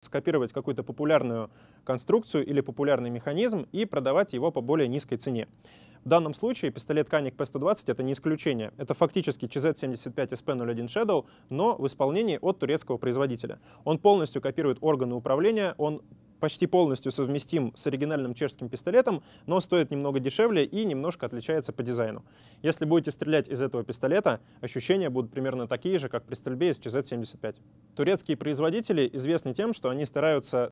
скопировать какую-то популярную конструкцию или популярный механизм и продавать его по более низкой цене. В данном случае пистолет Каник P120 — это не исключение. Это фактически чз 75 SP-01 Shadow, но в исполнении от турецкого производителя. Он полностью копирует органы управления, он почти полностью совместим с оригинальным чешским пистолетом, но стоит немного дешевле и немножко отличается по дизайну. Если будете стрелять из этого пистолета, ощущения будут примерно такие же, как при стрельбе из чз 75 Турецкие производители известны тем, что они стараются